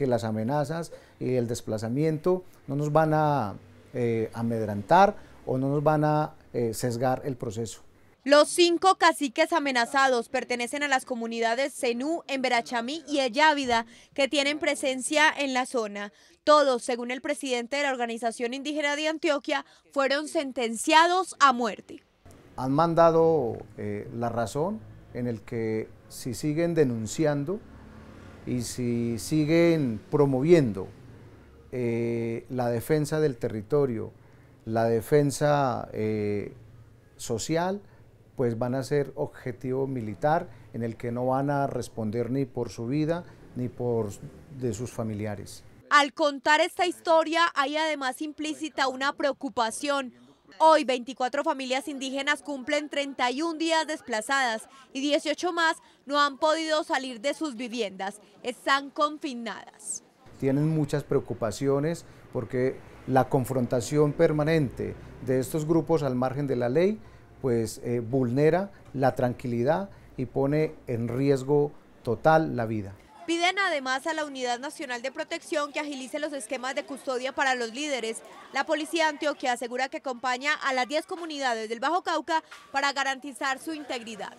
que las amenazas y el desplazamiento no nos van a eh, amedrantar o no nos van a eh, sesgar el proceso. Los cinco caciques amenazados pertenecen a las comunidades Zenú, Emberachamí y Ellávida, que tienen presencia en la zona. Todos, según el presidente de la Organización Indígena de Antioquia, fueron sentenciados a muerte. Han mandado eh, la razón en el que si siguen denunciando y si siguen promoviendo eh, la defensa del territorio, la defensa eh, social, pues van a ser objetivo militar en el que no van a responder ni por su vida ni por de sus familiares. Al contar esta historia hay además implícita una preocupación, Hoy 24 familias indígenas cumplen 31 días desplazadas y 18 más no han podido salir de sus viviendas, están confinadas. Tienen muchas preocupaciones porque la confrontación permanente de estos grupos al margen de la ley pues eh, vulnera la tranquilidad y pone en riesgo total la vida. Piden además a la Unidad Nacional de Protección que agilice los esquemas de custodia para los líderes. La policía Antioquia asegura que acompaña a las 10 comunidades del Bajo Cauca para garantizar su integridad.